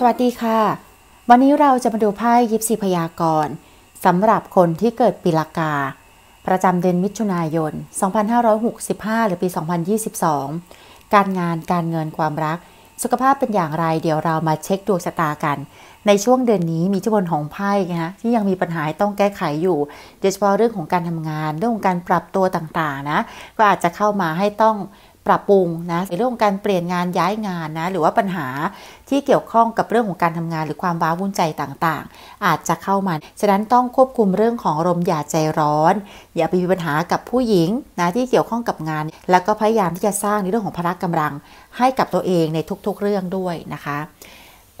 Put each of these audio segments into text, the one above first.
สวัสดีค่ะ วันนี้เราจะมาดูไพ่ยิปซีพยากรณ์สำหรับคนที่เกิดปีละกา ประจำเดือนมิถุนายน 2565 หรือปี 2022 การงานการเงินความรัก สุขภาพเป็นอย่างไรเดี๋ยวเรามาเช็คดวงชะตากัน ในช่วงเดือนนี้มีทุบนของไพ่นะที่ยังมีปัญหาต้องแก้ไขอยู่โดยเฉพาะเรื่องของการทำงานเรื่องของการปรับตัวต่างๆนะ ก็อาจจะเข้ามาให้ต้องปรับปรุงนะในเรื่องของการเปลี่ยนงานย้ายงานนะหรือว่าปัญหาที่เกี่ยวข้องกับเรื่องของการทำงานหรือความว้าวุ่นใจต่างๆ อาจจะเข้ามา ฉะนั้นต้องควบคุมเรื่องของลมอย่าใจร้อน อย่าไปมีปัญหากับผู้หญิงนะที่เกี่ยวข้องกับงาน แล้วก็พยายามที่จะสร้างในเรื่องของพละกำลังให้กับตัวเองในทุกๆ เรื่องด้วยนะคะ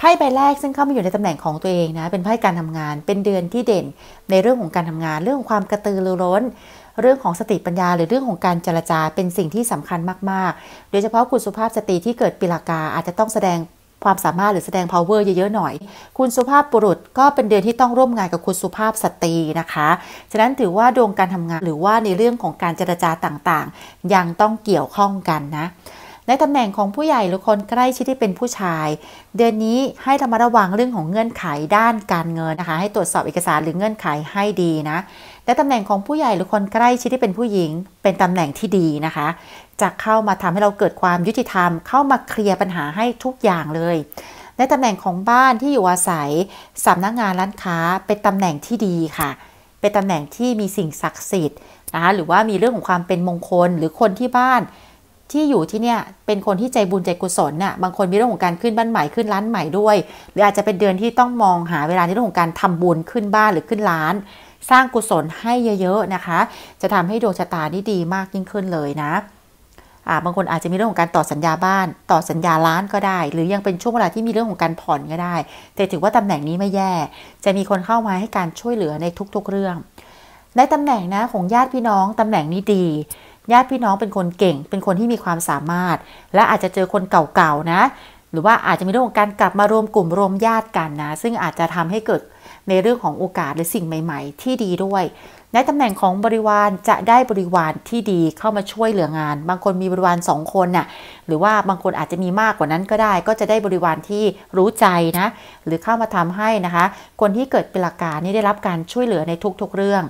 ไพ่ใบแรกซึ่งเข้ามาอยู่ในตำแหน่งของตัวเองนะเป็นไพ่การทำงานเป็นเดือนที่เด่น ในเรื่องของการทำงาน เรื่องความกระตือรือร้นเรื่องของสติปัญญาหรือเรื่องของการเจรจาเป็นสิ่งที่สำคัญมากๆ โดยเฉพาะคุณสุภาพสตรีที่เกิดปีละกาอาจจะต้องแสดงความสามารถหรือแสดง power เยอะๆ หน่อย คุณสุภาพบุรุษก็เป็นเดือนที่ต้องร่วมงานกับคุณสุภาพสตรีนะคะ ฉะนั้นถือว่าดวงการทำงานหรือว่าในเรื่องของการเจรจาต่างๆ ยังต้องเกี่ยวข้องกันนะในตำแหน่งของผู้ใหญ่หรือคนใกล้ชิดที่เป็นผู้ชาย เดือนนี้ให้ระมัดระวังเรื่องของเงื่อนไขด้านการเงินนะคะให้ตรวจสอบเอกสารหรือเงื่อนไขให้ดีนะและตำแหน่งของผู้ใหญ่หรือคนใกล้ชิดที่เป็นผู้หญิง เป็นตำแหน่งที่ดีนะคะ จะเข้ามาทำให้เราเกิดความยุติธรรม เข้ามาเคลียร์ปัญหาให้ทุกอย่างเลยในตำแหน่งของบ้านที่อยู่อาศัยสำนักงงานร้านค้า เป็นตำแหน่งที่ดีค่ะ เป็นตำแหน่งที่มีสิ่งศักดิ์สิทธิ์นะคะหรือว่ามีเรื่องของความเป็นมงคลหรือคนที่บ้านที่อยู่ที่เนี่ยเป็นคนที่ใจบุญใจกุศลน่ะบางคนมีเรื่องของการขึ้นบ้านใหม่ขึ้นร้านใหม่ด้วย หรืออาจจะเป็นเดือนที่ต้องมองหาเวลาในเรื่องของการทำบุญขึ้นบ้านหรือขึ้นร้าน สร้างกุศลให้เยอะๆนะคะ จะทำให้ดวงชะตานี่ดีมากยิ่งขึ้นเลยนะบางคนอาจจะมีเรื่องของการต่อสัญญาบ้านต่อสัญญาร้านก็ได้หรือยังเป็นช่วงเวลาที่มีเรื่องของการผ่อนก็ได้ แต่ถือว่าตำแหน่งนี้ไม่แย่ จะมีคนเข้ามาให้การช่วยเหลือในทุกๆเรื่อง ในตำแหน่งนะของญาติพี่น้องตำแหน่งนี้ดีญาติพี่น้องเป็นคนเก่ง เป็นคนที่มีความสามารถ และอาจจะเจอคนเก่าๆนะ หรือว่าอาจจะมีเรื่องของการกลับมารวมกลุ่มรวมญาติกันนะ ซึ่งอาจจะทำให้เกิดในเรื่องของโอกาสหรือสิ่งใหม่ๆ ที่ดีด้วย ในตำแหน่งของบริวารจะได้บริวารที่ดีเข้ามาช่วยเหลืองาน บางคนมีบริวารสองคนน่ะ หรือว่าบางคนอาจจะมีมากกว่านั้นก็ได้ ก็จะได้บริวารที่รู้ใจนะ หรือเข้ามาทำให้นะคะ คนที่เกิดเป็นหลักการนี่ได้รับการช่วยเหลือในทุกๆ เรื่อง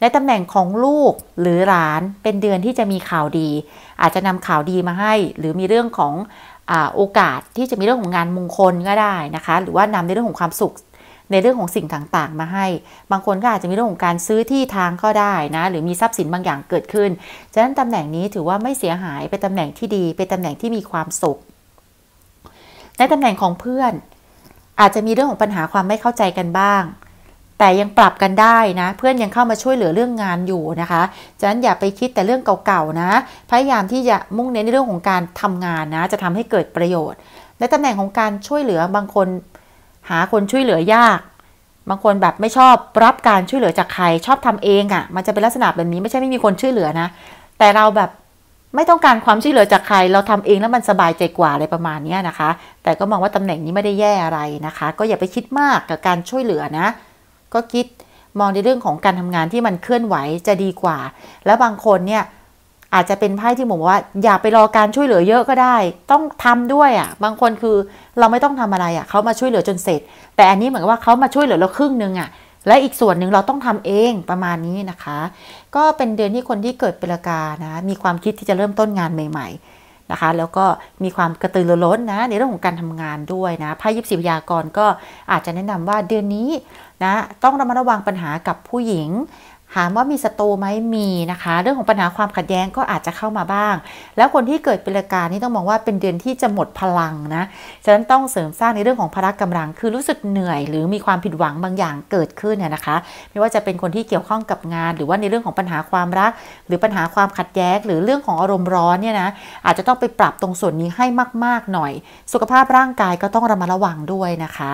และตำแหน่งของลูกหรือหลานเป็นเดือนที่จะมีข่าวดี อาจจะนำข่าวดีมาให้ หรือมีเรื่องของอโอกาสที่จะมีเรื่องของงานมงคลก็ได้นะคะ หรือว่านำในเรื่องของความสุข ในเรื่องของสิ่งต่างๆมาให้ บางคนก็อาจจะมีเรื่องของการซื้อที่ทางก็ได้นะหรือมีทรัพย์สินบางอย่างเกิดขึ้น ฉะนั้นตำแหน่งนี้ถือว่าไม่เสียหายเป็นตำแหน่งที่ดี เป็นตำแหน่งที่มีความสุข ในตำแหน่งของเพื่อน อาจจะมีเรื่องของปัญหาความไม่เข้าใจกันบ้างแต่ยังปรับกันได้นะ เพื่อนยังเข้ามาช่วยเหลือเรื่องงานอยู่นะคะฉะนั้นอย่าไปคิดแต่เรื่องเก่าๆนะพยายามที่จะมุ่งเน้นในเรื่องของการทำงานนะ จะทำให้เกิดประโยชน์ และตำแหน่งของการช่วยเหลือ บางคนหาคนช่วยเหลือยาก บางคนแบบไม่ชอบรับการช่วยเหลือจากใคร ชอบทำเองอะ่ะมันจะเป็นลักษณะแบบนี้ไม่ใช่ไม่มีคนช่วยเหลือนะ แต่เราแบบไม่ต้องการความช่วยเหลือจากใคร เราทำเองแล้วมันสบายใจกว่าอะไรประมาณนี้นะคะ แต่ก็มองว่าตำแหน่งนี้ไม่ได้แย่อะไรนะคะ ก็อย่าไปคิดมากกับการช่วยเหลือนะก็คิดมองในเรื่องของการทำงานที่มันเคลื่อนไหวจะดีกว่า แล้วบางคนเนี่ยอาจจะเป็นไพ่ที่ผมว่าอย่าไปรอการช่วยเหลือเยอะก็ได้ ต้องทำด้วยอะ่ะบางคนคือเราไม่ต้องทำอะไรอะ่ะเขามาช่วยเหลือจนเสร็จ แต่อันนี้เหมือนว่าเขามาช่วยเหลือเราครึ่งนึงอะ่ะและอีกส่วนหนึ่งเราต้องทำเองประมาณนี้นะคะ ก็เป็นเดือนที่คนที่เกิดเป็นกานะ มีความคิดที่จะเริ่มต้นงานใหม่ ๆนะคะ แล้วก็มีความกระตือรือร้นนะ ในเรื่องของการทำงานด้วยนะไพ่ยิบสิบยากรก็อาจจะแนะนำว่าเดือนนี้นะ ต้องระมัดระวังปัญหากับผู้หญิงถามว่ามีศัตรูไหมมีนะคะ เรื่องของปัญหาความขัดแย้งก็อาจจะเข้ามาบ้าง แล้วคนที่เกิดเป็นละกานี่ต้องมองว่าเป็นเดือนที่จะหมดพลังนะฉะนั้นต้องเสริมสร้างในเรื่องของพละกำลังคือรู้สึกเหนื่อยหรือมีความผิดหวังบางอย่างเกิดขึ้นเนี่ยนะคะ ไม่ว่าจะเป็นคนที่เกี่ยวข้องกับงาน หรือว่าในเรื่องของปัญหาความรัก หรือปัญหาความขัดแย้งหรือเรื่องของอารมณ์ร้อนเนี่ยนะอาจจะต้องไปปรับตรงส่วนนี้ให้มาก ๆหน่อย สุขภาพร่างกายก็ต้องระมัดระวังด้วยนะคะ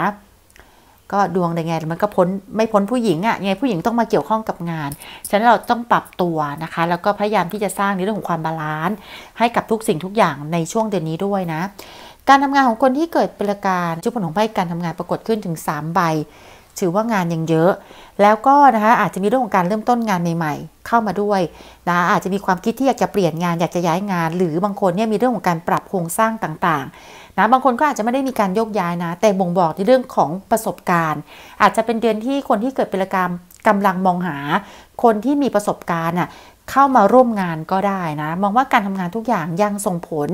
ก็ดวงยังไงมันก็พ้นไม่พ้นผู้หญิงอะ่ะไงผู้หญิงต้องมาเกี่ยวข้องกับงาน ฉะนั้นเราต้องปรับตัวนะคะแล้วก็พยายามที่จะสร้างในเรื่องของความบาลานซ์ให้กับทุกสิ่งทุกอย่างในช่วงเดือนนี้ด้วยนะ การทำงานของคนที่เกิดเประการชุดผลของไพ่การทำงานปรากฏขึ้นถึง 3 ใบ ถือว่างานยังเยอะ แล้วก็นะคะอาจจะมีเรื่องของการเริ่มต้นงานใหม่ๆ เข้ามาด้วยนะอาจจะมีความคิดที่อยากจะเปลี่ยนงานอยากจะย้ายงาน หรือบางคนเนี่ยมีเรื่องของการปรับโครงสร้างต่างๆนะบางคนก็อาจจะไม่ได้มีการโยกย้ายนะ แต่บ่งบอกในเรื่องของประสบการณ์ อาจจะเป็นเดือนที่คนที่เกิดเป็นกรรมกำลังมองหาคนที่มีประสบการณ์อ่ะเข้ามาร่วมงานก็ได้นะมองว่าการทำงานทุกอย่างยังส่งผล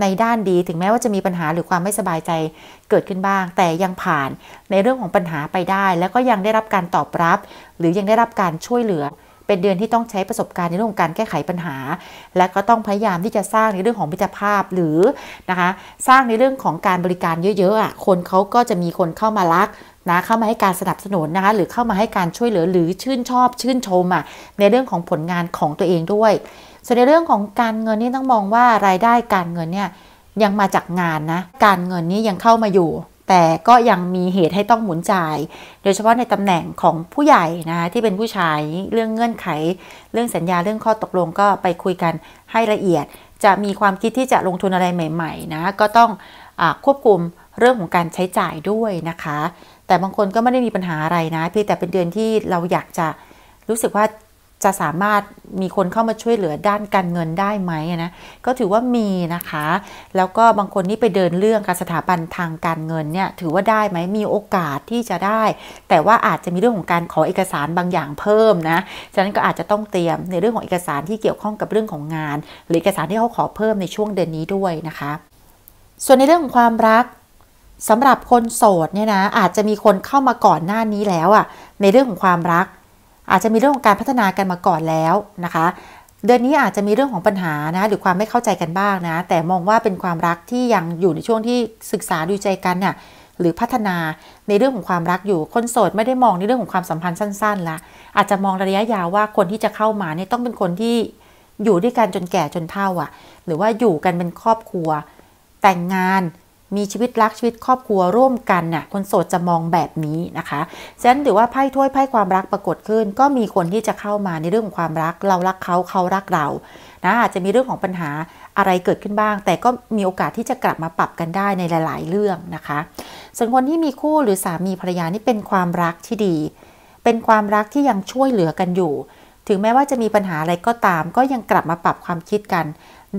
ในด้านดีถึงแม้ว่าจะมีปัญหาหรือความไม่สบายใจเกิดขึ้นบ้างแต่ยังผ่านในเรื่องของปัญหาไปได้ แล้วก็ยังได้รับการตอบรับ หรือยังได้รับการช่วยเหลือเป็นเดือนที่ต้องใช้ประสบการณ์ในเรื่องของการแก้ไขปัญหา และก็ต้องพยายามที่จะสร้างในเรื่องของมิตรภาพหรือนะคะสร้างในเรื่องของการบริการเยอะๆอ่ะคนเขาก็จะมีคนเข้ามารักนะเข้ามาให้การสนับสนุนนะคะหรือเข้ามาให้การช่วยเหลือหรือชื่นชอบ ชื่นชมอ่ะในเรื่องของผลงานของตัวเองด้วยส่วนในเรื่องของการเงินนี่ต้องมองว่า รายได้การเงินเนี่ยยังมาจากงานนะการเงินนี้ยังเข้ามาอยู่แต่ก็ยังมีเหตุให้ต้องหมุนจ่าย โดยเฉพาะในตำแหน่งของผู้ใหญ่นะที่เป็นผู้ชาย เรื่องเงื่อนไข เรื่องสัญญาเรื่องข้อตกลงก็ไปคุยกันให้ละเอียด จะมีความคิดที่จะลงทุนอะไรใหม่ๆนะก็ต้องอควบคุมเรื่องของการใช้จ่ายด้วยนะคะ แต่บางคนก็ไม่ได้มีปัญหาอะไรนะ เพียงแต่เป็นเดือนที่เราอยากจะรู้สึกว่าจะสามารถมีคนเข้ามาช่วยเหลือด้านการเงินได้ไหมนะก็ถือว่ามีนะคะ แล้วก็บางคนนี่ไปเดินเรื่องการสถาบันทางการเงินเนี่ยถือว่าได้ไหมมีโอกาสที่จะได้ แต่ว่าอาจจะมีเรื่องของการขอเอกสารบางอย่างเพิ่มนะฉะนั้นก็อาจจะต้องเตรียมในเรื่องของเอกสารที่เกี่ยวข้องกับเรื่องของงานหรือเอกสารที่เขาขอเพิ่มในช่วงเดือนนี้ด้วยนะคะ ส่วนในเรื่องของความรักสำหรับคนโสดเนี่ยนะอาจจะมีคนเข้ามาก่อนหน้านี้แล้วอะ่ะในเรื่องของความรักอาจจะมีเรื่องของการพัฒนากันมาก่อนแล้วนะคะ เดือนนี้อาจจะมีเรื่องของปัญหานะหรือความไม่เข้าใจกันบ้างนะ แต่มองว่าเป็นความรักที่ยังอยู่ในช่วงที่ศึกษาดูใจกันน่ะหรือพัฒนาในเรื่องของความรักอยู่ คนโสด ไม่ได้มองในเรื่องของความสัมพันธ์สั้นๆละอาจจะมองระยะยาวว่าคนที่จะเข้ามาเนี่ยต้องเป็นคนที่อยู่ด้วยกันจนแก่จนเฒ่าอ่ะ หรือว่าอยู่กันเป็นครอบครัวแต่งงานมีชีวิตรักชีวิตครอบครัวร่วมกันน่ะคนโสดจะมองแบบนี้นะคะฉะนั้นถือว่าไพ่ถ้วยไพ่ความรักปรากฏขึ้นก็มีคนที่จะเข้ามาในเรื่องของความรักเรารักเขาเขารักเรานะอาจจะมีเรื่องของปัญหาอะไรเกิดขึ้นบ้าง แต่ก็มีโอกาสที่จะกลับมาปรับกันได้ในหลาย ๆ เรื่องนะคะส่วนคนที่มีคู่หรือสามีภรรยานี่เป็นความรักที่ดี เป็นความรักที่ยังช่วยเหลือกันอยู่ ถึงแม้ว่าจะมีปัญหาอะไรก็ตาม ก็ยังกลับมาปรับความคิดกัน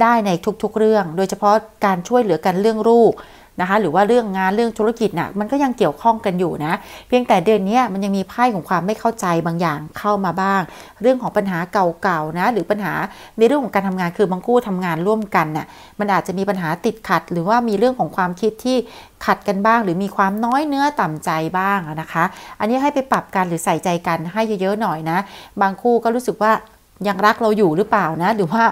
ได้ในทุกๆ เรื่อง โดยเฉพาะการช่วยเหลือกันเรื่องลูกนะคะหรือว่าเรื่องงานเรื่องธุรกิจนะ่ะมันก็ยังเกี่ยวข้องกันอยู่นะ เพียงแต่เดือนนี้มันยังมีไพ่ของความไม่เข้าใจบางอย่างเข้ามาบ้าง เรื่องของปัญหาเก่าๆนะหรือปัญหาในเรื่องของการทำงานคือบางคู่ทำงานร่วมกันนะ่ะมันอาจจะมีปัญหาติดขัดหรือว่ามีเรื่องของความคิดที่ขัดกันบ้าง หรือมีความน้อยเนื้อต่ำใจบ้างนะคะ อันนี้ให้ไปปรับกันหรือใส่ใจกันให้เยอะๆหน่อยนะ บางคู่ก็รู้สึกว่ายังรักเราอยู่หรือเปล่านะ หรือว่า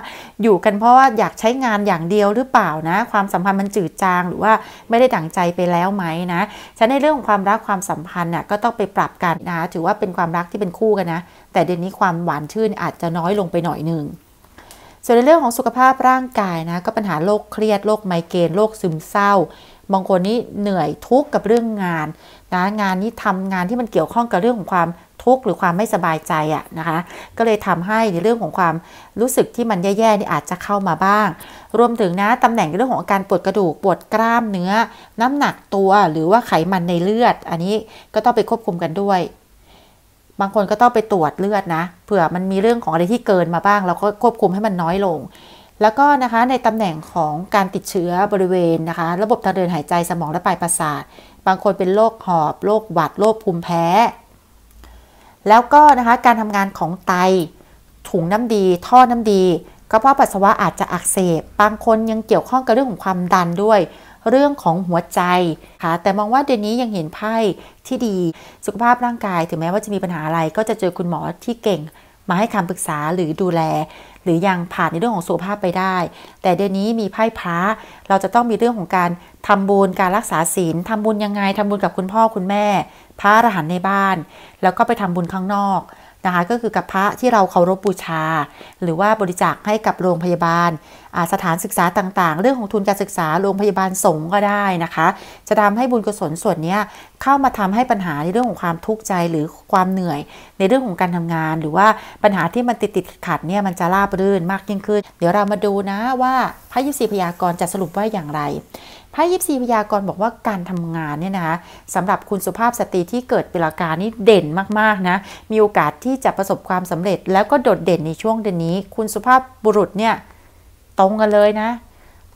อยู่กันเพราะว่าอยากใช้งานอย่างเดียวหรือเปล่านะ ความสัมพันธ์มันจืดจางหรือว่าไม่ได้ดั่งใจไปแล้วไหมนะ ฉันในเรื่องของความรักความสัมพันธ์น่ะก็ต้องไปปรับกันนะ ถือว่าเป็นความรักที่เป็นคู่กันนะ แต่เดือนนี้ความหวานชื่นอาจจะน้อยลงไปหน่อยหนึ่งส่วนในเรื่องของสุขภาพร่างกายนะ ก็ปัญหาโรคเครียดโรคไมเกรนโรคซึมเศร้าบางคนนี่เหนื่อยทุกข์กับเรื่องงานนะงานนี้ทำงานที่มันเกี่ยวข้องกับเรื่องของความทุกข์หรือความไม่สบายใจอะนะคะ ก็เลยทำให้ในเรื่องของความรู้สึกที่มันแย่ๆนี่อาจจะเข้ามาบ้าง รวมถึงนะตำแหน่งเรื่องของอาการปวดกระดูกปวดกล้ามเนื้อ น้ำหนักตัวหรือว่าไขมันในเลือด อันนี้ก็ต้องไปควบคุมกันด้วย บางคนก็ต้องไปตรวจเลือดนะ เผื่อมันมีเรื่องของอะไรที่เกินมาบ้าง เราก็ควบคุมให้มันน้อยลง แล้วก็นะคะในตำแหน่งของการติดเชื้อบริเวณนะคะ ระบบทางเดินหายใจสมองและปลายประสาทบางคนเป็นโรคหอบโรคหวัดโรคภูมิแพ้แล้วก็นะคะการทำงานของไต ถุงน้ำดี ท่อน้ำดีกระเพาะปัสสาวะอาจจะอักเสบ บางคนยังเกี่ยวข้องกับเรื่องของความดันด้วย เรื่องของหัวใจค่ะแต่มองว่าเดือนนี้ยังเห็นไพ่ที่ดี สุขภาพร่างกายถึงแม้ว่าจะมีปัญหาอะไร ก็จะเจอคุณหมอที่เก่งมาให้คำปรึกษาหรือดูแลหรือยังผ่านในเรื่องของสุขภาพไปได้ แต่เดือนนี้มีไพ่พระเราจะต้องมีเรื่องของการทำบุญการรักษาศีล ทำบุญยังไง ทำบุญกับคุณพ่อคุณแม่พระอรหันต์ในบ้าน แล้วก็ไปทำบุญข้างนอกนะคะก็คือกับพระที่เราเคารพบบูชาหรือว่าบริจาคให้กับโรงพยาบาลสถานศึกษาต่างๆเรื่องของทุนการศึกษาโรงพยาบาลสงฆ์ก็ได้นะคะ จะทำให้บุญกุศลส่วนนี้เข้ามาทำให้ปัญหาในเรื่องของความทุกข์ใจหรือความเหนื่อยในเรื่องของการทำงานหรือว่าปัญหาที่มันติดติดขัดเนี่ยมันจะราบรื่นมากยิ่งขึ้น เดี๋ยวเรามาดูนะว่าพระยุสีพยากรจะสรุปว่าอย่างไรไพ่ยิปซีพยากรบอกว่าการทำงานเนี่ยนะคะสำหรับคุณสุภาพสตรีที่เกิดปีละกานี่เด่นมากๆนะมีโอกาสที่จะประสบความสำเร็จ แล้วก็โดดเด่นในช่วงเดือนนี้ คุณสุภาพบุรุษเนี่ยตรงกันเลยนะ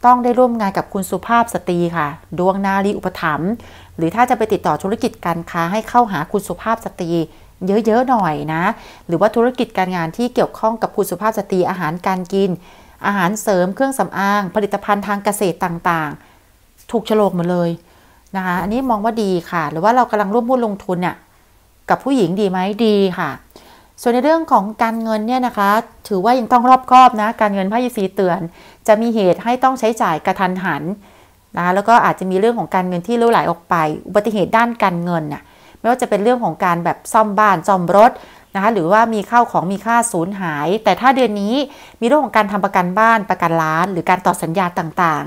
ต้องได้ร่วมงานกับคุณสุภาพสตรีค่ะ ดวงนารีอุปถัมภ์หรือถ้าจะไปติดต่อธุรกิจการค้าให้เข้าหาคุณสุภาพสตรีเยอะๆหน่อยนะ หรือว่าธุรกิจการงานที่เกี่ยวข้องกับคุณสุภาพสตรีอาหารการกิน อาหารเสริมเครื่องสำอาง ผลิตภัณฑ์ทางเกษตรต่างๆถูกโฉลกหมดเลยนะคะอันนี้มองว่าดีค่ะ หรือว่าเรากำลังร่วมหุ้นลงทุนเนี่ยกับผู้หญิงดีไหมดีค่ะ ส่วนในเรื่องของการเงินเนี่ยนะคะ ถือว่ายังต้องรอบคอบนะการเงินไพ่สีเตือน จะมีเหตุให้ต้องใช้จ่ายกระทันหันนะคะแล้วก็อาจจะมีเรื่องของการเงินที่ล้่วไหลออกไปอุบัติเหตุด้านการเงินน่ะไม่ว่าจะเป็นเรื่องของการแบบซ่อมบ้านซ่อมรถนะคะหรือว่ามีข้าวของมีค่าสูญหาย แต่ถ้าเดือนนี้มีเรื่องของการทำประกันบ้านประกันร้าน หรือการต่อสัญญาต่าง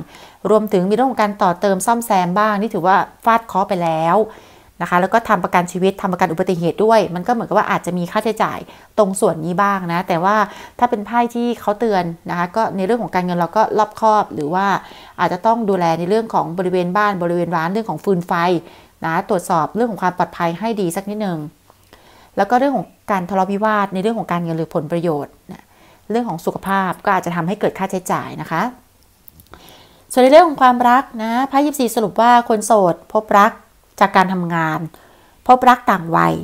รวมถึงมีเรื่องของการต่อเติมซ่อมแซมบ้างนี่ถือว่าฟาดเคาะไปแล้วนะคะ แล้วก็ทำประกันชีวิตทำประกันอุบัติเหตุด้วย มันก็เหมือนกับว่าอาจจะมีค่าใช้จ่ายตรงส่วนนี้บ้างนะ แต่ว่าถ้าเป็นไพ่ที่เขาเตือนนะคะ ก็ในเรื่องของการเงินเราก็รอบคอบ หรือว่าอาจจะต้องดูแลในเรื่องของบริเวณบ้านบริเวณร้านเรื่องของฟืนไฟนะตรวจสอบเรื่องของความปลอดภัยให้ดีสักนิดนึงแล้วก็เรื่องของการทะเลาะวิวาทในเรื่องของการเงินหรือผลประโยชน์เรื่องของสุขภาพก็อาจจะทำให้เกิดค่าใช้จ่ายนะคะส่วนในเรื่องของความรักนะไพ่ยิบสีสรุปว่าคนโสดพบรักจากการทำงาน พบรักต่างวัย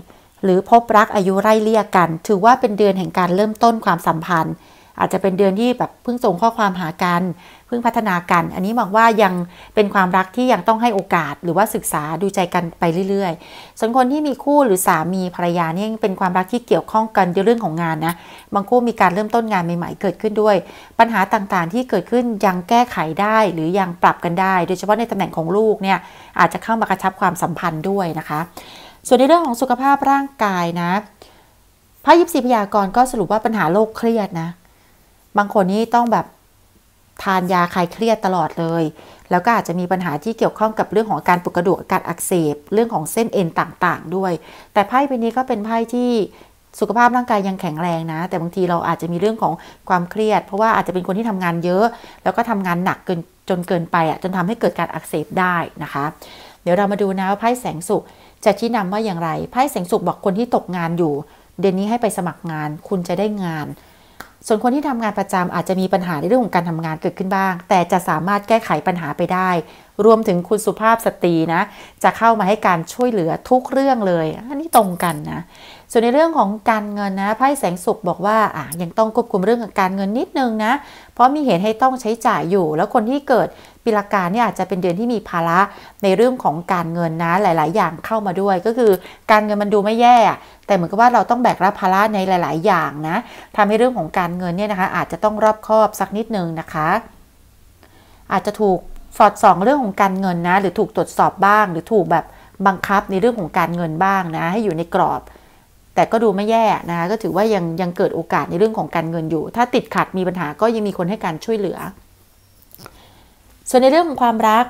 หรือพบรักอายุไร่เลี่ยกัน ถือว่าเป็นเดือนแห่งการเริ่มต้นความสัมพันธ์อาจจะเป็นเดือนที่แบบเพิ่งส่งข้อความหากันเพิ่งพัฒนากัน อันนี้มอกว่ายังเป็นความรักที่ยังต้องให้โอกาสหรือว่าศึกษาดูใจกันไปเรื่อยๆส่วนคนที่มีคู่หรือสามีภรรยาเนี่ยเป็นความรักที่เกี่ยวข้องกันในเรื่องของงานนะบางคู่มีการเริ่มต้นงานใหม่ๆ เกิดขึ้นด้วย ปัญหาต่างๆที่เกิดขึ้นยังแก้ไขได้ หรือยังปรับกันได้ โดยเฉพาะในตำแหน่งของลูกเนี่ยอาจจะเข้ามากระชับความสัมพันธ์ด้วยนะคะ ส่วนในเรื่องของสุขภาพร่างกายนะพระยิปซีพยากรก็สรุปว่าปัญหาโรคเครียดนะบางคนนี่ต้องแบบทานยาคลายเครียดตลอดเลย แล้วก็อาจจะมีปัญหาที่เกี่ยวข้องกับเรื่องของการปวดกระดูกการอักเสบ เรื่องของเส้นเอ็นต่างๆ ด้วย แต่ไพ่ใบนี้ก็เป็นไพ่ที่สุขภาพร่างกายยัง แข็งแรงนะ แต่บางทีเราอาจจะมีเรื่องของความเครียด เพราะว่าอาจจะเป็นคนที่ทำงานเยอะ แล้วก็ทำงานหนักเกินจนเกินไปอ่ะ จนทำให้เกิดการอักเสบได้นะคะ เดี๋ยวเรามาดูนะว่าไพ่แสงสุขจะชี้นำว่าอย่างไร ไพ่แสงสุขบอกคนที่ตกงานอยู่ เดือนนี้ให้ไปสมัครงาน คุณจะได้งานส่วนคนที่ทำงานประจำอาจจะมีปัญหาในเรื่องของการทำงานเกิดขึ้นบ้าง แต่จะสามารถแก้ไขปัญหาไปได้ รวมถึงคุณสุภาพสตรีนะจะเข้ามาให้การช่วยเหลือทุกเรื่องเลย อันนี้ตรงกันนะส่วนในเรื่องของการเงินนะไพ่แสงสุขบอกว่าอ่ะยังต้องควบคุมเรื่องการเงินนิดนึงนะ เพราะมีเหตุให้ต้องใช้จ่ายอยู่ แล้วคนที่เกิดปีละกาเนี่ยอาจจะเป็นเดือนที่มีภาระในเรื่องของการเงินนะหลาย ๆ อย่างเข้ามาด้วย ก็คือการเงินมันดูไม่แย่แต่เหมือนกับว่าเราต้องแบกรับภาระในหลาย ๆ อย่างนะทำให้เรื่องของการเงินเนี่ยนะคะ อาจจะต้องรอบคอบสักนิดนึงนะคะ อาจจะถูกสอดส่องเรื่องของการเงินนะ หรือถูกตรวจสอบบ้าง หรือถูกแบบบังคับในเรื่องของการเงินบ้างนะให้อยู่ในกรอบแต่ก็ดูไม่แย่นะคะก็ถือว่ายังยังเกิดโอกาสในเรื่องของการเงินอยู่ ถ้าติดขัดมีปัญหาก็ยังมีคนให้การช่วยเหลือ ส่วนในเรื่องของความรัก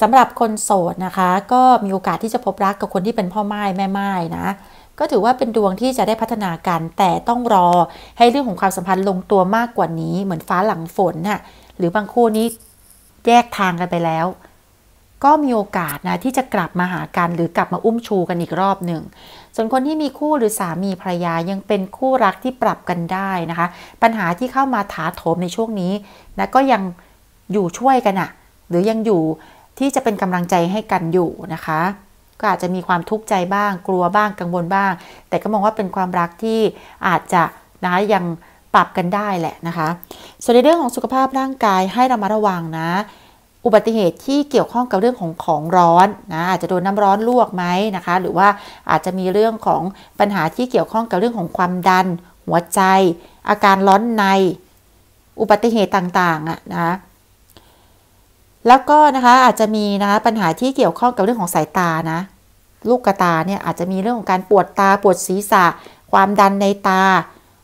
สำหรับคนโสดนะคะ ก็มีโอกาสที่จะพบรักกับคนที่เป็นพ่อไม้แม่ไม้นะก็ถือว่าเป็นดวงที่จะได้พัฒนากันแต่ต้องรอให้เรื่องของความสัมพันธ์ลงตัวมากกว่านี้ เหมือนฟ้าหลังฝนน่ะหรือบางคู่นี้แยกทางกันไปแล้ว ก็มีโอกาสนะที่จะกลับมาหากันหรือกลับมาอุ้มชูกันอีกรอบหนึ่งส่วนคนที่มีคู่หรือสามีภรรยา ยังเป็นคู่รักที่ปรับกันได้นะคะ ปัญหาที่เข้ามาถาโถมในช่วงนี้นะก็ยังอยู่ช่วยกันอะหรือยังอยู่ที่จะเป็นกำลังใจให้กันอยู่นะคะ ก็อาจจะมีความทุกข์ใจบ้าง กลัวบ้างกังวลบ้าง แต่ก็มองว่าเป็นความรักที่อาจจะนะยังปรับกันได้แหละนะคะส่วนในเรื่องของสุขภาพร่างกายให้ระมัดระวังนะอุบัติเหตุที่เกี่ยวข้องกับเรื่องของของร้อนนะอาจจะโดนน้าร้อนลวกไหมนะคะหรือว่าอาจจะมีเรื่องของปัญหาที่เกี่ยวข้องกับเรื่องของความดันหัวใจ อาการร้อนในอุบัติเหตุต่างๆอ่ะนะแล้วก็นะคะอาจจะมีนะคะปัญหาที่เกี่ยวข้องกับเรื่องของสายตานะลูกกตาเนี่ยอาจจะมีเรื่องของการปวดตาปวดศีรษะ ความดันในตา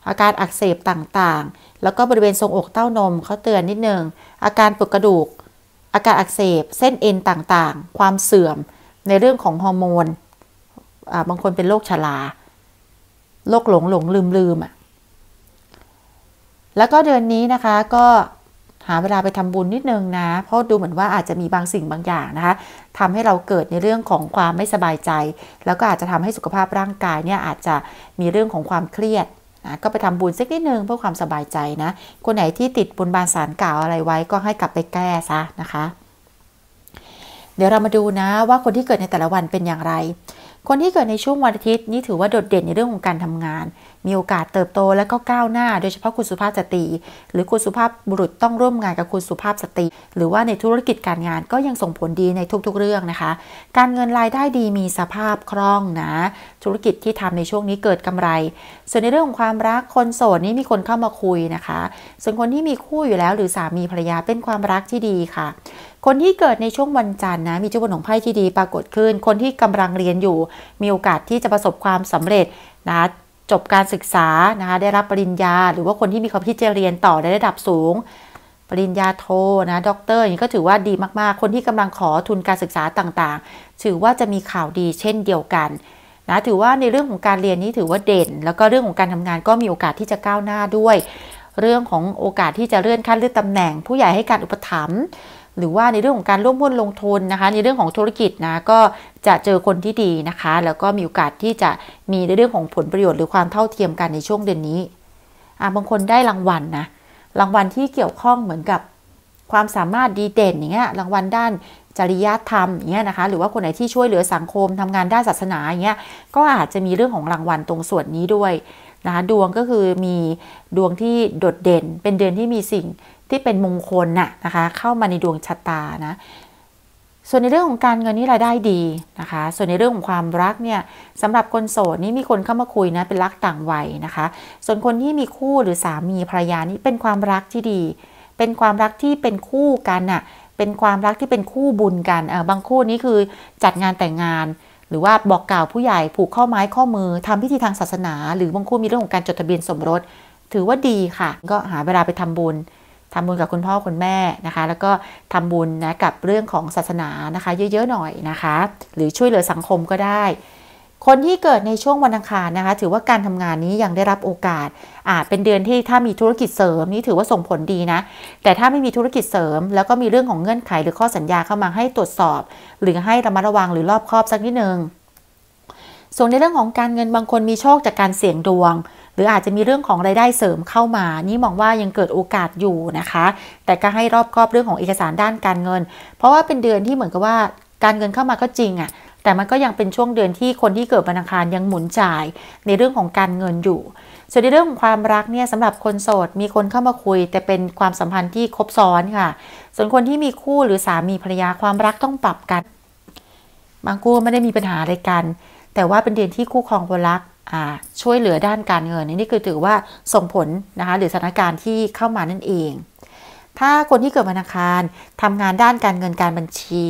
อาการอักเสบต่างๆ แล้วก็บริเวณทรงอกเต้านมเขาเตือนนิดนึงอาการปวดกระดูกอาการอักเสบเส้นเอ็นต่างๆ ความเสื่อมในเรื่องของฮอร์โมนบางคนเป็นโรคชราโรคหลงหลงลืมลืมอ่ะแล้วก็เดือนนี้นะคะ ก็หาเวลาไปทำบุญนิดนึงนะ เพราะดูเหมือนว่าอาจจะมีบางสิ่งบางอย่างนะคะทำให้เราเกิดในเรื่องของความไม่สบายใจ แล้วก็อาจจะทำให้สุขภาพร่างกายเนี่ยอาจจะมีเรื่องของความเครียดนะก็ไปทำบุญสักนิดนึงเพื่อความสบายใจนะ คนไหนที่ติดบุญบาสารกล่าวอะไรไว้ก็ให้กลับไปแก้ซะนะคะ เดี๋ยวเรามาดูนะว่าคนที่เกิดในแต่ละวันเป็นอย่างไรคนที่เกิดในช่วงวันอาทิตย์นี่ถือว่าโดดเด่นในเรื่องของการทำงาน มีโอกาสเติบโตและก็ก้าวหน้า โดยเฉพาะคุณสุภาพสตรีหรือคุณสุภาพบุรุษต้องร่วมงานกับคุณสุภาพสตรีหรือว่าในธุรกิจการงานก็ยังส่งผลดีในทุกๆ เรื่องนะคะ การเงินรายได้ดีมีสภาพคล่องนะ ธุรกิจที่ทำในช่วงนี้เกิดกำไร ส่วนในเรื่องของความรักคนโสดนี่มีคนเข้ามาคุยนะคะ ส่วนคนที่มีคู่อยู่แล้ว หรือสามีภรรยาเป็นความรักที่ดีค่ะคนที่เกิดในช่วงวันจันทร์นะมีจุดบนของไพ่ที่ดีปรากฏขึ้น คนที่กำลังเรียนอยู่มีโอกาสที่จะประสบความสำเร็จนะจบการศึกษานะคะได้รับปริญญา หรือว่าคนที่มีความคิดจะเรียนต่อในระดับสูง ปริญญาโทนะด็อกเตอร์นี่ก็ถือว่าดีมากๆคนที่กำลังขอทุนการศึกษาต่างๆ ถือว่าจะมีข่าวดีเช่นเดียวกันนะถือว่าในเรื่องของการเรียนนี้ถือว่าเด่น แล้วก็เรื่องของการทำงานก็มีโอกาสที่จะก้าวหน้าด้วย เรื่องของโอกาสที่จะเลื่อนขั้นเลื่อนตำแหน่งผู้ใหญ่ให้การอุปถัมภ์หรือว่าในเรื่องของการร่วมหุ้นลงทุนนะคะในเรื่องของธุรกิจนะก็จะเจอคนที่ดีนะคะ แล้วก็มีโอกาสที่จะมีในเรื่องของผลประโยชน์หรือความเท่าเทียมกันในช่วงเดือนนี้บางคนได้รางวัลนะรางวัลที่เกี่ยวข้องเหมือนกับความสามารถดีเด่นอย่างเงี้ยรางวัลด้านจริยธรรมอย่างเงี้ยนะคะหรือว่าคนไหนที่ช่วยเหลือสังคมทำงานด้านศาสนาอย่างเงี้ยก็อาจจะมีเรื่องของรางวัลตรงส่วนนี้ด้วยนะคะดวงก็คือมีดวงที่โดดเด่น เป็นเดือนที่มีสิ่งที่เป็นมงคลน่ะนะคะเข้ามาในดวงชะตานะส่วนในเรื่องของการเงินนี่รายได้ดีนะคะส่วนในเรื่องของความรักเนี่ยสำหรับคนโสดนี่มีคนเข้ามาคุยนะเป็นรักต่างวัยนะคะส่วนคนที่มีคู่หรือสามีภรรยานี่เป็นความรักที่ดี เป็นความรักที่เป็นคู่กันน่ะเป็นความรักที่เป็นคู่บุญกันเออบางคู่นี้คือจัดงานแต่งงาน หรือว่าบอกกล่าวผู้ใหญ่ผูกข้อไม้ข้อมือ ทำพิธีทางศาสนา หรือบางคู่มีเรื่องของการจดทะเบียนสมรส ถือว่าดีค่ะก็หาเวลาไปทำบุญทำบุญกับคุณพ่อคุณแม่นะคะแล้วก็ทำบุญนะกับเรื่องของศาสนานะคะ เยอะๆหน่อยนะคะหรือช่วยเหลือสังคมก็ได้ คนที่เกิดในช่วงวันอังคารนะคะ ถือว่าการทำงานนี้ยังได้รับโอกาสอาจเป็นเดือนที่ถ้ามีธุรกิจเสริมนี่ถือว่าส่งผลดีนะแต่ถ้าไม่มีธุรกิจเสริม แล้วก็มีเรื่องของเงื่อนไข หรือข้อสัญญาเข้ามา ให้ตรวจสอบ หรือให้ระมัดระวังหรือรอบคอบสักนิดนึงส่วนในเรื่องของการเงินบางคนมีโชคจากการเสี่ยงดวงหรืออาจจะมีเรื่องของไรายได้เสริมเข้ามา นี่มองว่ายังเกิดโอกาสอยู่นะคะ แต่ก็ให้รอบคอบเรื่องของเอกสารด้านการเงิน เพราะว่าเป็นเดือนที่เหมือนกับว่าการเงินเข้ามาก็จริงอะ่ะแต่มันก็ยังเป็นช่วงเดือนที่คนที่เกิดบันชคารยังหมุนจ่าย ในเรื่องของการเงินอยู่ส่วนในเรื่องของความรักเนี่ยสำหรับคนโสด มีคนเข้ามาคุยแต่เป็นความสัมพันธ์ที่คบซ้อนค่ะ ส่วนคนที่มีคู่หรือสามีภรรยาความรักต้องปรับกันบางคู่ไม่ได้มีปัญหาอะไรกัน แต่ว่าเป็นเดือนที่คู่ครองคนรักช่วยเหลือด้านการเงินนี่คือถือว่าส่งผลนะคะหรือสถานการณ์ที่เข้ามานั่นเอง ถ้าคนที่เกิดวันอังคารทำงานด้านการเงินการบัญชี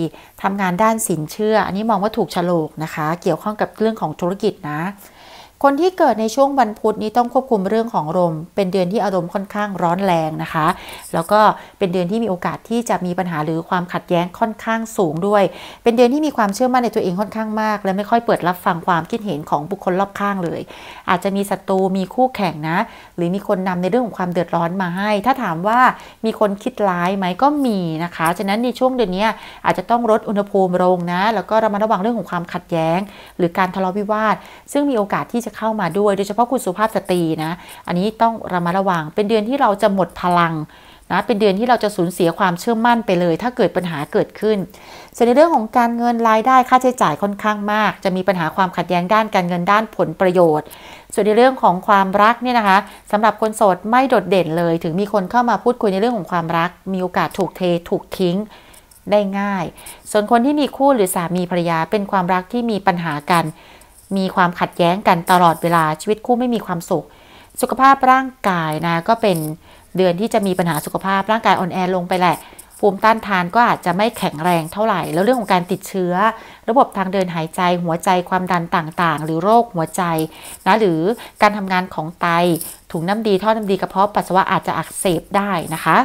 ทำงานด้านสินเชื่ออันนี้มองว่าถูกฉลกนะคะ เกี่ยวข้องกับเรื่องของธุรกิจนะคนที่เกิดในช่วงวันพุธนี้ต้องควบคุมเรื่องของลมเป็นเดือนที่อารมณ์ค่อนข้างร้อนแรงนะคะ แล้วก็เป็นเดือนที่มีโอกาสที่จะมีปัญหาหรือความขัดแย้งค่อนข้างสูงด้วย เป็นเดือนที่มีความเชื่อมั่นในตัวเองค่อนข้างมาก และไม่ค่อยเปิดรับฟังความคิดเห็นของบุคคลรอบข้างเลย อาจจะมีศัตรูมีคู่แข่งนะ หรือมีคนนำในเรื่องของความเดือดร้อนมาให้ ถ้าถามว่ามีคนคิดร้ายไหมก็มีนะคะฉะนั้นในช่วงเดือนนี้อาจจะต้องลดอุณหภูมิลงนะแล้วก็ระมัดระวังเรื่องของความขัดแย้ง หรือการทะเลาะวิวาท ซึ่งมีโอกาสที่จะเข้ามาด้วยโดยเฉพาะคุณสุภาพสตรีนะอันนี้ต้องระมัดระวังเป็นเดือนที่เราจะหมดพลังนะเป็นเดือนที่เราจะสูญเสียความเชื่อมั่นไปเลย ถ้าเกิดปัญหาเกิดขึ้น ส่วนในเรื่องของการเงินรายได้ค่าใช้จ่ายค่อนข้างมาก จะมีปัญหาความขัดแย้งด้านการเงินด้านผลประโยชน์ ส่วนในเรื่องของความรักเนี่ยนะคะสำหรับคนโสดไม่โดดเด่นเลย ถึงมีคนเข้ามาพูดคุยในเรื่องของความรัก มีโอกาสถูกเทถูกทิ้งได้ง่าย ส่วนคนที่มีคู่หรือสามีภรรยา เป็นความรักที่มีปัญหากันมีความขัดแย้งกันตลอดเวลาชีวิตคู่ไม่มีความสุข สุขภาพร่างกายนะ ก็เป็นเดือนที่จะมีปัญหาสุขภาพร่างกายอ่อนแอลงไปแหละ ภูมิต้านทานก็อาจจะไม่แข็งแรงเท่าไหร่ แล้วเรื่องของการติดเชื้อ ระบบทางเดินหายใจหัวใจความดันต่างๆ หรือโรคหัวใจนะ หรือการทำงานของไต ถุงน้ำดีท่อน้ำดีกระเพาะปัสสาวะอาจจะอักเสบได้นะคะ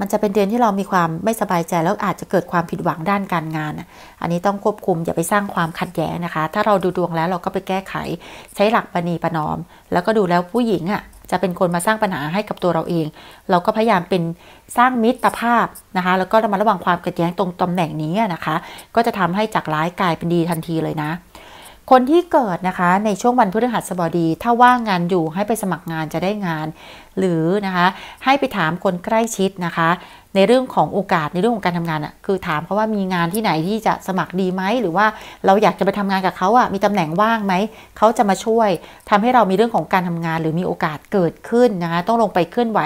มันจะเป็นเดือนที่เรามีความไม่สบายใจ แล้วอาจจะเกิดความผิดหวังด้านการงานอันนี้ต้องควบคุม อย่าไปสร้างความขัดแย้งนะคะ ถ้าเราดูดวงแล้วเราก็ไปแก้ไขใช้หลักปณีประนอม แล้วก็ดูแล้วผู้หญิงอ่ะ จะเป็นคนมาสร้างปัญหาให้กับตัวเราเอง เราก็พยายามเป็นสร้างมิตรภาพนะคะ แล้วก็ระมัดระวังความขัดแย้งตรงตำแหน่งนี้นะคะ ก็จะทำให้จากร้ายกลายเป็นดีทันทีเลยนะคนที่เกิดนะคะในช่วงวันพฤหัสบดี ถ้าว่างงานอยู่ให้ไปสมัครงานจะได้งาน หรือนะคะให้ไปถามคนใกล้ชิดนะคะในเรื่องของโอกาสในเรื่องของการทำงานอะ่ะคือถามเขาว่ามีงานที่ไหนที่จะสมัครดีไหมหรือว่าเราอยากจะไปทำงานกับเขาอะ่ะมีตำแหน่งว่างไหม เขาจะมาช่วยทำให้เรามีเรื่องของการทำงานหรือมีโอกาสเกิดขึ้นนะคะต้องลงไปเคลื่อนไหว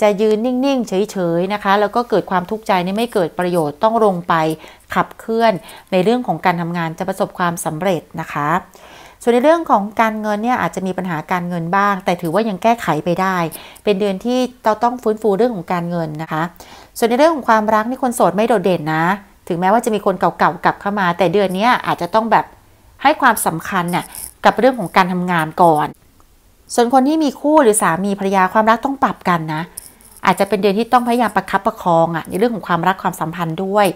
จะยืน นิ่งๆ เฉยๆ นะคะ แล้วก็เกิดความทุกข์ใจนี่ไม่เกิดประโยชน์ต้องลงไปขับเคลื่อน ในเรื่องของการทำงานจะประสบความสำเร็จนะคะ ส่วนในเรื่องของการเงินเนี่ยอาจจะมีปัญหาการเงินบ้าง แต่ถือว่ายังแก้ไขไปได้ เป็นเดือนที่เราต้องฟื้นฟูเรื่องของการเงินนะคะ ส่วนในเรื่องของความรักนี่คนโสดไม่โดดเด่นนะ ถึงแม้ว่าจะมีคนเก่าๆกลับเข้ามา แต่เดือนนี้อาจจะต้องแบบให้ความสำคัญน่ยกับเรื่องของการทำงานก่อน ส่วนคนที่มีคู่หรือสามีภรรยาความรักต้องปรับกันนะอาจจะเป็นเดือนที่ต้องพยายามประคับประคองอะในเรื่องของความรักความสัมพันธ์ด้วย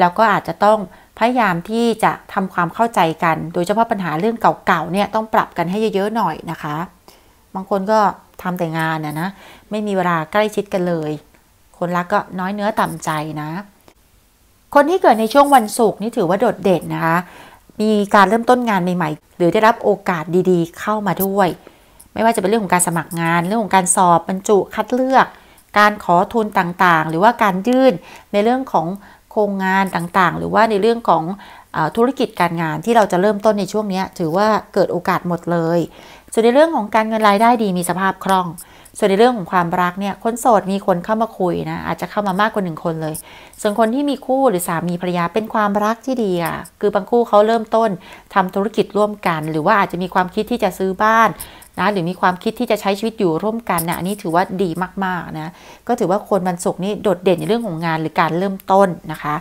แล้วก็อาจจะต้องพยายามที่จะทำความเข้าใจกัน โดยเฉพาะปัญหาเรื่องเก่าๆเนี่ยต้องปรับกันให้เยอะๆหน่อยนะคะ บางคนก็ทำแต่งานนะนะ ไม่มีเวลาใกล้ชิดกันเลย คนรักก็น้อยเนื้อต่ำใจนะ คนที่เกิดในช่วงวันศุกร์นี่ถือว่าโดดเด่นนะคะ มีการเริ่มต้นงานใหม่ๆหรือได้รับโอกาสดีๆ เข้ามาด้วย ไม่ว่าจะเป็นเรื่องของการสมัครงาน เรื่องของการสอบบรรจุคัดเลือกการขอทุนต่างๆ หรือว่าการยื่น ในเรื่องของโครงงานต่างๆ หรือว่าในเรื่องของธุรกิจการงาน ที่เราจะเริ่มต้นในช่วงนี้ถือว่าเกิดโอกาสหมดเลย ส่วนในเรื่องของการเงินรายได้ดีมีสภาพคล่อง ส่วนในเรื่องของความรักเนี่ยคนโสดมีคนเข้ามาคุยนะอาจจะเข้ามามากกว่าหนึ่งคนเลย ส่วนคนที่มีคู่หรือสามีภรรยาเป็นความรักที่ดีอ่ะคือบางคู่เขาเริ่มต้นทำธุรกิจร่วมกัน หรือว่าอาจจะมีความคิดที่จะซื้อบ้านนะหรือมีความคิดที่จะใช้ชีวิตอยู่ร่วมกันนะอันนี้ถือว่าดีมากๆนะก็ถือว่าคนวันศุกร์นี่โดดเด่นในเรื่องของงานหรือการเริ่มต้นนะคะ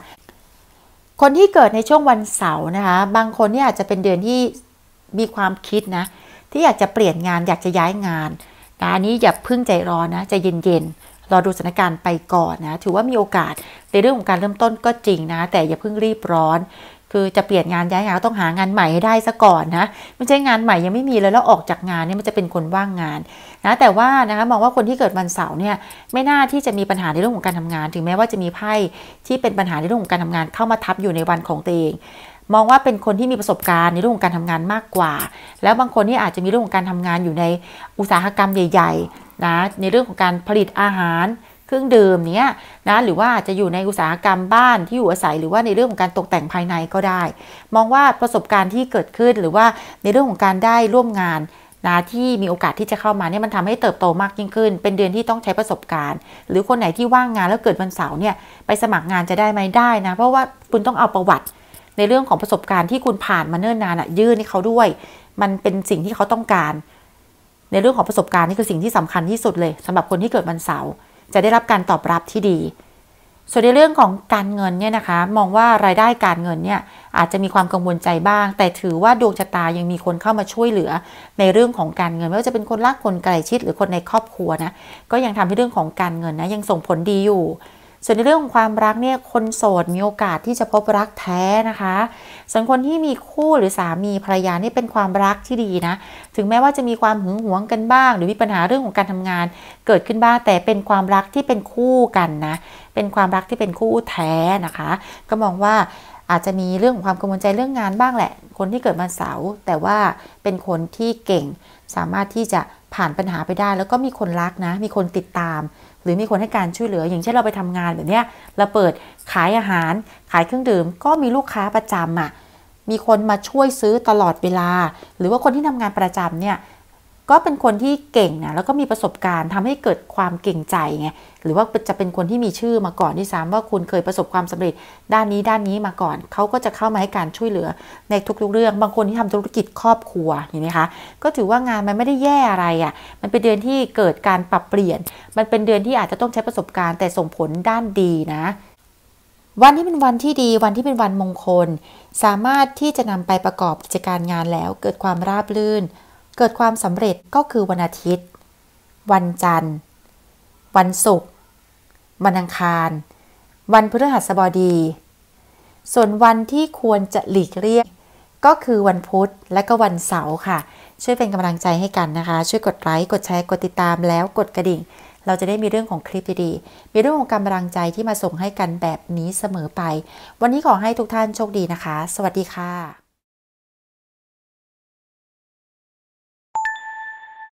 คนที่เกิดในช่วงวันเสาร์นะคะบางคนนี่อาจจะเป็นเดือนที่มีความคิดนะที่อยากจะเปลี่ยนงานอยากจะย้ายงานนะอันนี้อย่าพึ่งใจร้อนนะใจเย็นๆรอดูสถานการณ์ไปก่อนนะถือว่ามีโอกาสในเรื่องของการเริ่มต้นก็จริงนะ แต่อย่าเพิ่งรีบร้อนคือจะเปลี่ยนงานย้ายงานต้องหางานใหม่ให้ได้ซะก่อนนะไม่ใช่งานใหม่ยังไม่มีเลยแล้วออกจากงานเนี่ยมันจะเป็นคนว่างงานนะแต่ว่านะคะมองว่าคนที่เกิดวันเสาร์เนี่ยไม่น่าที่จะมีปัญหาในเรื่องของการทำงาน ถึงแม้ว่าจะมีไพ่ที่เป็นปัญหาในเรื่องของการทำงาน เข้ามาทับอยู่ในวันของตัวเอง มองว่าเป็นคนที่มีประสบการณ์ในเรื่องของการทำงานมากกว่า แล้วบางคนนี่อาจจะมีเรื่องของการทำงานอยู่ในอุตสาหกรรมใหญ่ๆนะในเรื่องของการผลิตอาหารเครื่องดื่มเนี้ยนะ หรือว่าจะอยู่ในอุตสาหกรรมบ้านที่อยู่อาศัยหรือว่าในเรื่องของการตกแต่งภายในก็ได้ มองว่าประสบการณ์ที่เกิดขึ้นหรือว่าในเรื่องของการได้ร่วมงานนะที่มีโอกาสที่จะเข้ามาเนี่ยมันทำให้เติบโตมากยิ่งขึ้น เป็นเดือนที่ต้องใช้ประสบการณ์ หรือคนไหนที่ว่างงานแล้วเกิดวันเสาร์เนี่ยไปสมัครงานจะได้ไหมได้นะ เพราะว่าคุณต้องเอาประวัติ ในเรื่องของประสบการณ์ที่คุณผ่านมาเนิ่นนานอะยื่นให้เขาด้วยมันเป็นสิ่งที่เขาต้องการ ในเรื่องของประสบการณ์นี่คือสิ่งที่สำคัญที่สุดเลยสำหรับคนที่เกิดวันเสาร์จะได้รับการตอบรับที่ดี ส่วนในเรื่องของการเงินเนี่ยนะคะ มองว่ารายได้การเงินเนี่ยอาจจะมีความกังวลใจบ้าง แต่ถือว่าดวงชะตายังมีคนเข้ามาช่วยเหลือ ในเรื่องของการเงิน ไม่ว่าจะเป็นคนรักคนใกล้ชิดหรือคนในครอบครัวนะก็ยังทำให้เรื่องของการเงินนะยังส่งผลดีอยู่ส่วนในเรื่องของความรักเนี่ยคนโสดมีโอกาสที่จะพบรักแท้นะคะส่วนคนที่มีคู่หรือสามีภรรยานี่เป็นความรักที่ดีนะ ถึงแม้ว่าจะมีความหึงหวงกันบ้าง หรือมีปัญหาเรื่องของการทำงาน เกิดขึ้นบ้าง แต่เป็นความรักที่เป็นคู่กันนะเป็นความรักที่เป็นคู่แท้นะคะ ก็มองว่าอาจจะมีเรื่องของความกังวลใจเรื่องงานบ้างแหละ คนที่เกิดวันเสาร์แต่ว่าเป็นคนที่เก่งสามารถที่จะผ่านปัญหาไปได้แล้วก็มีคนรักนะ มีคนติดตามรือมีคนให้การช่วยเหลืออย่างเช่นเราไปทำงานแบบเนี้ยเราเปิดขายอาหารขายเครื่องดื่มก็มีลูกค้าประจำอ่ะ มีคนมาช่วยซื้อตลอดเวลาหรือว่าคนที่ทำงานประจำเนี่ยก็เป็นคนที่เก่งนะแล้วก็มีประสบการณ์ ทำให้เกิดความเก่งใจไงหรือว่าจะเป็นคนที่มีชื่อมาก่อนที่สามว่าคุณเคยประสบความสำเร็จด้านนี้ด้านนี้มาก่อนเขาก็จะเข้ามาให้การช่วยเหลือ ในทุกๆ เรื่อง บางคนที่ทำธุรกิจครอบครัวเห็นไหมคะก็ถือว่างานมันไม่ได้แย่อะไรอะ่ะมันเป็นเดือนที่เกิดการปรับเปลี่ยน มันเป็นเดือนที่อาจจะต้องใช้ประสบการณ์แต่ส่งผลด้านดีนะวันที่เป็นวันที่ดี วันที่เป็นวันมงคล สามารถที่จะนำไปประกอบกิจการงานแล้ว เกิดความราบรื่นเกิดความสำเร็จก็คือวันอาทิตย์ วันจันทร์ วันศุกร์ วันอังคาร วันพฤหัสบดี ส่วนวันที่ควรจะหลีกเลี่ยงก็คือวันพุธและก็วันเสาร์ค่ะ ช่วยเป็นกำลังใจให้กันนะคะ ช่วยกดไลค์ กดแชร์ กดติดตามแล้วกดกระดิ่ง เราจะได้มีเรื่องของคลิปดีๆ มีเรื่องของกำลังใจที่มาส่งให้กันแบบนี้เสมอไป วันนี้ขอให้ทุกท่านโชคดีนะคะ สวัสดีค่ะ